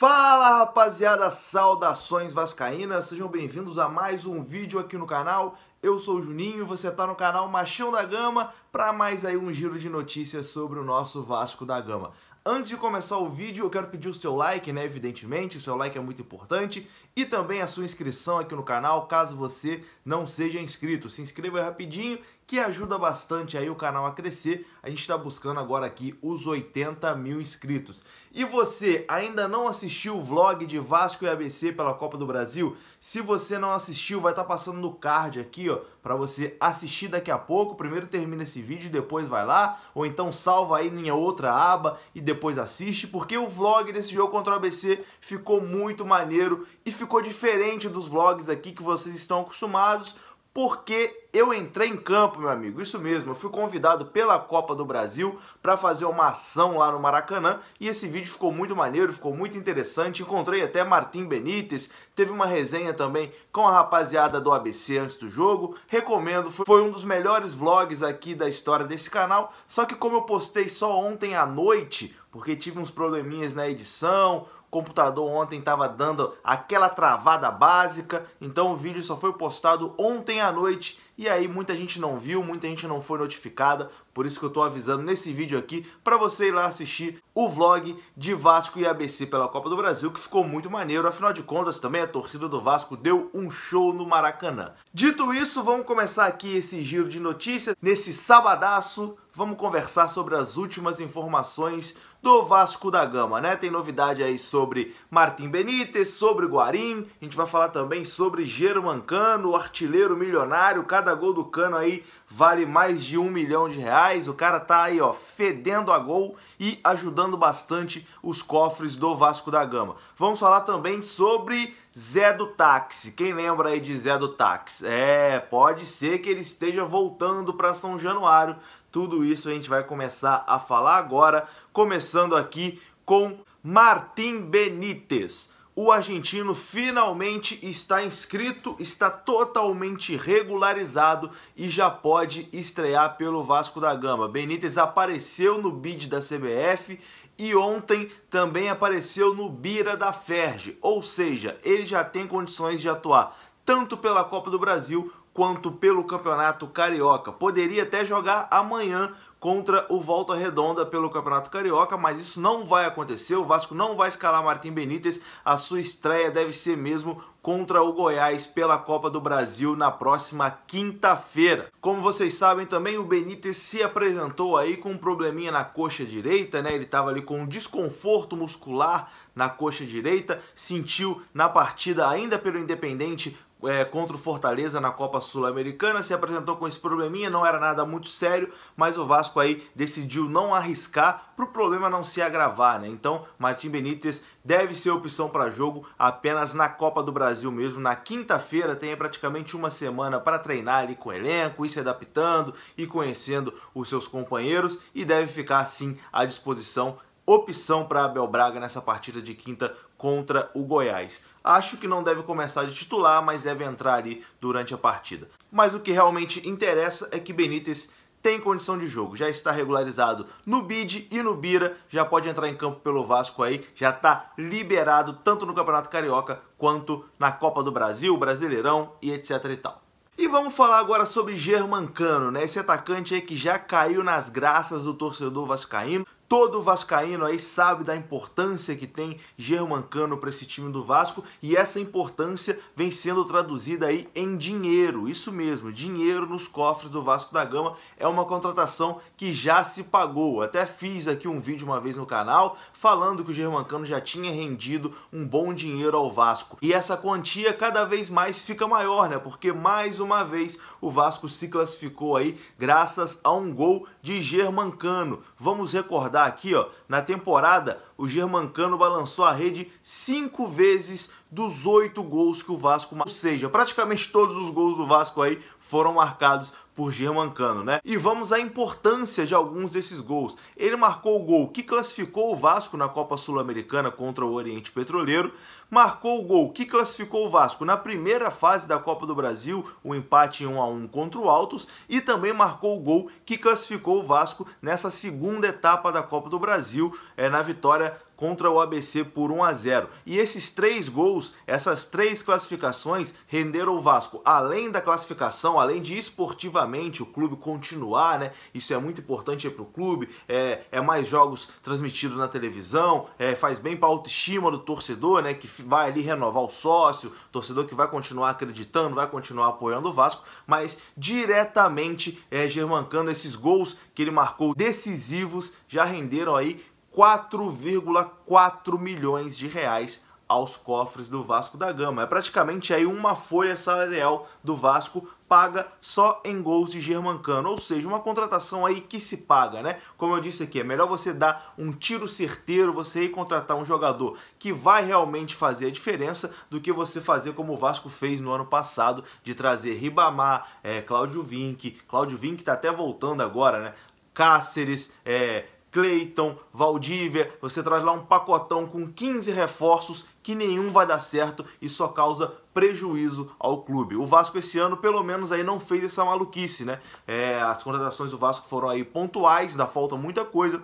Fala rapaziada, saudações vascaínas, sejam bem-vindos a mais um vídeo aqui no canal. Eu sou o Juninho, você está no canal Machão da Gama para mais aí um giro de notícias sobre o nosso Vasco da Gama. Antes de começar o vídeo, eu quero pedir o seu like, né? Evidentemente, o seu like é muito importante e também a sua inscrição aqui no canal, caso você não seja inscrito. Se inscreva rapidinho, que ajuda bastante aí o canal a crescer. A gente está buscando agora aqui os 80 mil inscritos. E você ainda não assistiu o vlog de Vasco e ABC pela Copa do Brasil? Se você não assistiu, vai estar tá passando no card aqui, ó, para você assistir daqui a pouco. Primeiro termina esse vídeo e depois vai lá, ou então salva aí em outra aba e depois assiste, porque o vlog desse jogo contra o ABC ficou muito maneiro e ficou diferente dos vlogs aqui que vocês estão acostumados porque eu entrei em campo, meu amigo. Isso mesmo, eu fui convidado pela Copa do Brasil para fazer uma ação lá no Maracanã e esse vídeo ficou muito maneiro, ficou muito interessante. Encontrei até Martim Benítez, teve uma resenha também com a rapaziada do ABC antes do jogo. Recomendo, foi um dos melhores vlogs aqui da história desse canal. Só que como eu postei só ontem à noite, porque tive uns probleminhas na edição, computador ontem estava dando aquela travada básica, então o vídeo só foi postado ontem à noite e aí muita gente não viu, muita gente não foi notificada, por isso que eu estou avisando nesse vídeo aqui para você ir lá assistir o vlog de Vasco e ABC pela Copa do Brasil, que ficou muito maneiro, afinal de contas também a torcida do Vasco deu um show no Maracanã. Dito isso, vamos começar aqui esse giro de notícias nesse sabadaço, vamos conversar sobre as últimas informações do Vasco da Gama, né? Tem novidade aí sobre Martim Benítez, sobre Guarim, a gente vai falar também sobre Germancano, artilheiro milionário, cada gol do Cano aí vale mais de um milhão de reais. O cara tá aí, ó, fedendo a gol e ajudando bastante os cofres do Vasco da Gama. Vamos falar também sobre Zé do Táxi. Quem lembra aí de Zé do Táxi? É, pode ser que ele esteja voltando para São Januário. Tudo isso a gente vai começar a falar agora começando aqui com Martim Benítez. O argentino finalmente está inscrito, está totalmente regularizado e já pode estrear pelo Vasco da Gama. Benítez apareceu no bid da CBF e ontem também apareceu no Bira da Ferge, ou seja, ele já tem condições de atuar tanto pela Copa do Brasil quanto pelo Campeonato Carioca. Poderia até jogar amanhã contra o Volta Redonda pelo Campeonato Carioca, mas isso não vai acontecer. O Vasco não vai escalar Martim Benítez. A sua estreia deve ser mesmo contra o Goiás pela Copa do Brasil na próxima quinta-feira. Como vocês sabem também, o Benítez se apresentou aí com um probleminha na coxa direita, né? Ele estava ali com um desconforto muscular na coxa direita, sentiu na partida ainda pelo Independente é, contra o Fortaleza na Copa Sul-Americana, se apresentou com esse probleminha, não era nada muito sério, mas o Vasco aí decidiu não arriscar para o problema não se agravar, né? Então, Martim Benítez deve ser opção para jogo apenas na Copa do Brasil mesmo. Na quinta-feira tem praticamente uma semana para treinar ali com o elenco, ir se adaptando e conhecendo os seus companheiros e deve ficar sim à disposição opção para Abel Braga nessa partida de quinta contra o Goiás. Acho que não deve começar de titular, mas deve entrar ali durante a partida. Mas o que realmente interessa é que Benítez tem condição de jogo, já está regularizado no Bid e no Bira, já pode entrar em campo pelo Vasco aí, já está liberado tanto no Campeonato Carioca quanto na Copa do Brasil, Brasileirão e etc e tal. E vamos falar agora sobre Germancano, né? Esse atacante aí que já caiu nas graças do torcedor vascaíno, Todo vascaíno aí sabe da importância que tem Germancano para esse time do Vasco e essa importância vem sendo traduzida aí em dinheiro. Isso mesmo, dinheiro nos cofres do Vasco da Gama é uma contratação que já se pagou. Até fiz aqui um vídeo uma vez no canal falando que o Germancano já tinha rendido um bom dinheiro ao Vasco. E essa quantia cada vez mais fica maior, né? Porque mais uma vez o Vasco se classificou aí graças a um gol de Germancano. Vamos recordar aqui, ó, na temporada, o Germancano balançou a rede cinco vezes dos oito gols que o Vasco marcou. Ou seja, praticamente todos os gols do Vasco aí foram marcados por Germancano, né? E vamos à importância de alguns desses gols. Ele marcou o gol que classificou o Vasco na Copa Sul-Americana contra o Oriente Petroleiro, marcou o gol que classificou o Vasco na primeira fase da Copa do Brasil, o um empate em 1 a 1 contra o Altos, e também marcou o gol que classificou o Vasco nessa segunda etapa da Copa do Brasil, é, na vitória contra o ABC por 1 a 0. E esses três gols, essas três classificações renderam o Vasco, além da classificação, além de esportivamente o clube continuar, né? Isso é muito importante para o clube, é, é mais jogos transmitidos na televisão, é, faz bem para a autoestima do torcedor, né? Que vai ali renovar o sócio, torcedor que vai continuar acreditando, vai continuar apoiando o Vasco, mas diretamente é, germancando esses gols que ele marcou decisivos já renderam aí 4,4 milhões de reais aos cofres do Vasco da Gama. É praticamente aí uma folha salarial do Vasco paga só em gols de Germancano, ou seja, uma contratação aí que se paga, né? Como eu disse aqui, é melhor você dar um tiro certeiro, você ir contratar um jogador que vai realmente fazer a diferença do que você fazer como o Vasco fez no ano passado, de trazer Ribamar, é, eh, Cláudio Vinck, Cláudio Vinck tá até voltando agora, né? Cáceres, é, Cleiton, Valdívia, você traz lá um pacotão com 15 reforços que nenhum vai dar certo e só causa prejuízo ao clube. O Vasco esse ano, pelo menos, aí não fez essa maluquice, né? É, as contratações do Vasco foram aí pontuais, ainda falta muita coisa,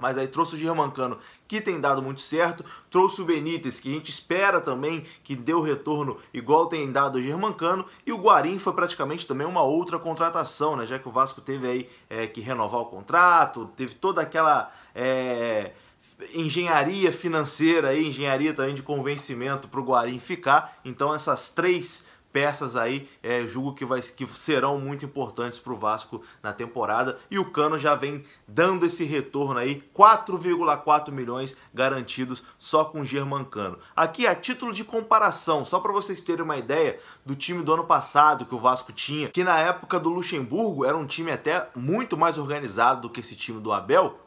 mas aí trouxe o Germancano, que tem dado muito certo, trouxe o Benítez, que a gente espera também que dê o retorno igual tem dado o Germancano, e o Guarim foi praticamente também uma outra contratação, né? Já que o Vasco teve aí é, que renovar o contrato, teve toda aquela. É engenharia financeira engenharia também de convencimento para o Guarim ficar. Então essas três peças aí, é, julgo que, vai, que serão muito importantes para o Vasco na temporada. E o Cano já vem dando esse retorno aí, 4,4 milhões garantidos só com o Germancano. Aqui a título de comparação, só para vocês terem uma ideia do time do ano passado que o Vasco tinha, que na época do Luxemburgo era um time até muito mais organizado do que esse time do Abel.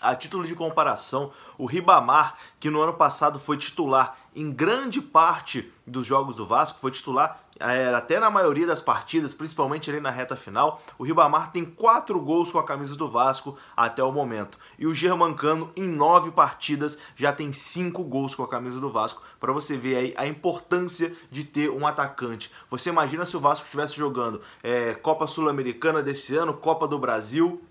A título de comparação, o Ribamar, que no ano passado foi titular em grande parte dos jogos do Vasco, foi titular eh, até na maioria das partidas, principalmente ali na reta final. O Ribamar tem quatro gols com a camisa do Vasco até o momento. E o Germancano, em nove partidas, já tem cinco gols com a camisa do Vasco. Para você ver aí a importância de ter um atacante. Você imagina se o Vasco estivesse jogando é, Copa Sul-Americana desse ano, Copa do Brasil,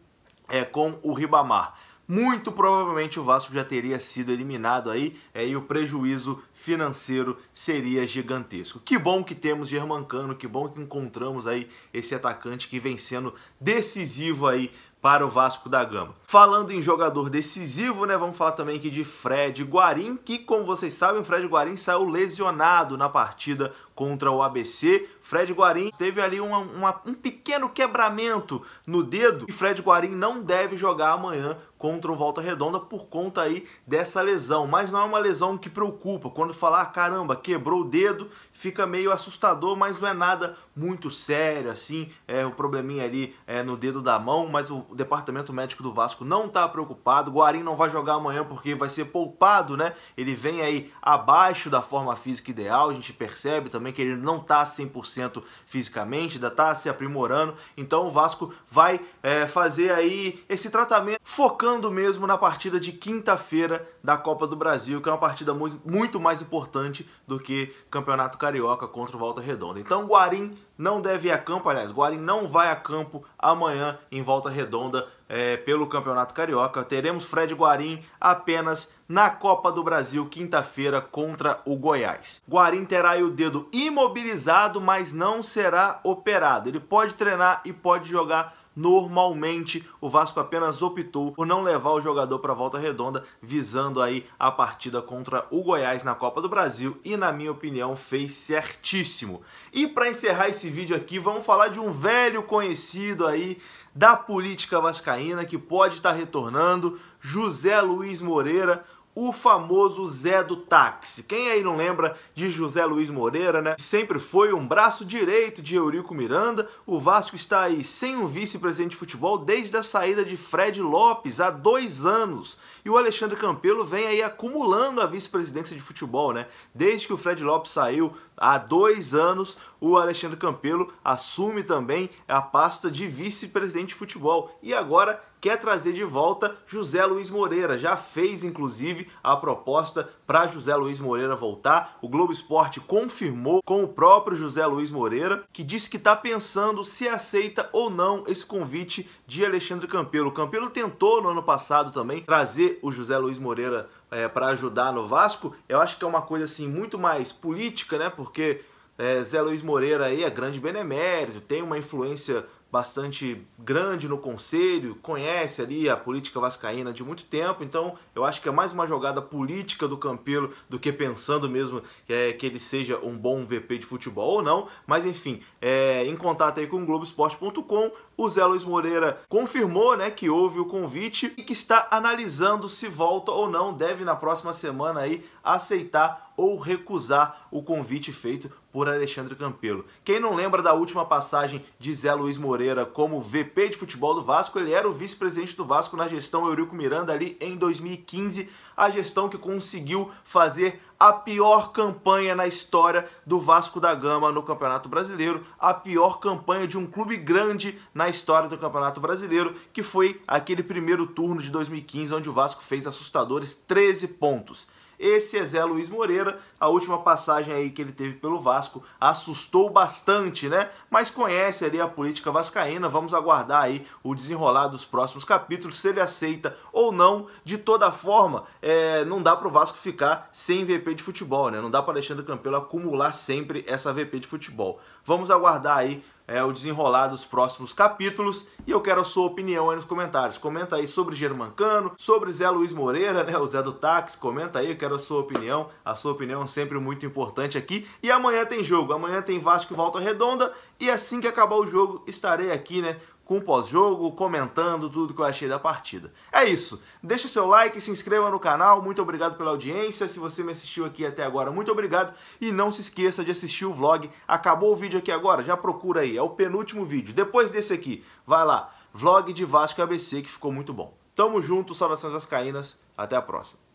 é, com o Ribamar muito provavelmente o Vasco já teria sido eliminado aí é, e o prejuízo financeiro seria gigantesco. Que bom que temos Germancano, que bom que encontramos aí esse atacante que vem sendo decisivo aí para o Vasco da Gama. Falando em jogador decisivo, né, vamos falar também aqui de Fred Guarim, que como vocês sabem, Fred Guarim saiu lesionado na partida contra o ABC. Fred Guarim teve ali uma, uma, um pequeno quebramento no dedo e Fred Guarim não deve jogar amanhã contra o Volta Redonda por conta aí dessa lesão. Mas não é uma lesão que preocupa. Quando falar, ah, caramba, quebrou o dedo, fica meio assustador, mas não é nada muito sério assim. É um probleminha ali é, no dedo da mão, mas o departamento médico do Vasco não está preocupado. Guarim não vai jogar amanhã porque vai ser poupado, né? Ele vem aí abaixo da forma física ideal, a gente percebe também também que ele não está 100% fisicamente, ainda está se aprimorando. Então o Vasco vai é, fazer aí esse tratamento focando mesmo na partida de quinta-feira da Copa do Brasil, que é uma partida muito mais importante do que Campeonato Carioca contra o Volta Redonda. Então Guarim não deve ir a campo, aliás, Guarim não vai a campo amanhã em volta redonda é, pelo Campeonato Carioca. Teremos Fred Guarim apenas na Copa do Brasil, quinta-feira, contra o Goiás. Guarim terá o dedo imobilizado, mas não será operado. Ele pode treinar e pode jogar Normalmente, o Vasco apenas optou por não levar o jogador para a volta redonda, visando aí a partida contra o Goiás na Copa do Brasil e, na minha opinião, fez certíssimo. E para encerrar esse vídeo aqui, vamos falar de um velho conhecido aí da política vascaína que pode estar tá retornando, José Luiz Moreira, o famoso Zé do Táxi. Quem aí não lembra de José Luiz Moreira, né? Sempre foi um braço direito de Eurico Miranda. O Vasco está aí sem um vice-presidente de futebol desde a saída de Fred Lopes há dois anos. E o Alexandre Campelo vem aí acumulando a vice-presidência de futebol, né? Desde que o Fred Lopes saiu há dois anos, o Alexandre Campelo assume também a pasta de vice-presidente de futebol. E agora quer trazer de volta José Luiz Moreira. Já fez, inclusive, a proposta para José Luiz Moreira voltar. O Globo Esporte confirmou com o próprio José Luiz Moreira, que disse que está pensando se aceita ou não esse convite de Alexandre Campelo. O Campelo tentou no ano passado também trazer o José Luiz Moreira é, para ajudar no Vasco. Eu acho que é uma coisa assim muito mais política, né? Porque é, Zé Luiz Moreira aí é grande benemérito, tem uma influência bastante grande no conselho, conhece ali a política vascaína de muito tempo, então eu acho que é mais uma jogada política do Campelo do que pensando mesmo é, que ele seja um bom VP de futebol ou não, mas enfim, é, em contato aí com o Globoesporte.com, o Zé Luiz Moreira confirmou né, que houve o convite e que está analisando se volta ou não, deve na próxima semana aí aceitar ou recusar o convite feito por Alexandre Campelo. Quem não lembra da última passagem de Zé Luiz Moreira Moreira como VP de futebol do Vasco, ele era o vice-presidente do Vasco na gestão Eurico Miranda ali em 2015, a gestão que conseguiu fazer a pior campanha na história do Vasco da Gama no Campeonato Brasileiro, a pior campanha de um clube grande na história do Campeonato Brasileiro, que foi aquele primeiro turno de 2015 onde o Vasco fez assustadores 13 pontos. Esse é Zé Luiz Moreira, a última passagem aí que ele teve pelo Vasco assustou bastante, né? Mas conhece ali a política vascaína, vamos aguardar aí o desenrolar dos próximos capítulos, se ele aceita ou não. De toda forma, é, não dá para o Vasco ficar sem VP de futebol, né? Não dá para Alexandre Campelo acumular sempre essa VP de futebol. Vamos aguardar aí é, o desenrolar dos próximos capítulos e eu quero a sua opinião aí nos comentários. Comenta aí sobre Germancano, sobre Zé Luiz Moreira, né, o Zé do Táxi, comenta aí, eu quero a sua opinião. A sua opinião é sempre muito importante aqui. E amanhã tem jogo, amanhã tem Vasco e Volta Redonda e assim que acabar o jogo estarei aqui, né, com o pós-jogo, comentando tudo que eu achei da partida. É isso. Deixa seu like, se inscreva no canal. Muito obrigado pela audiência. Se você me assistiu aqui até agora, muito obrigado. E não se esqueça de assistir o vlog. Acabou o vídeo aqui agora, já procura aí. É o penúltimo vídeo. Depois desse aqui, vai lá. Vlog de Vasco ABC, que ficou muito bom. Tamo junto, saudações caínas Até a próxima.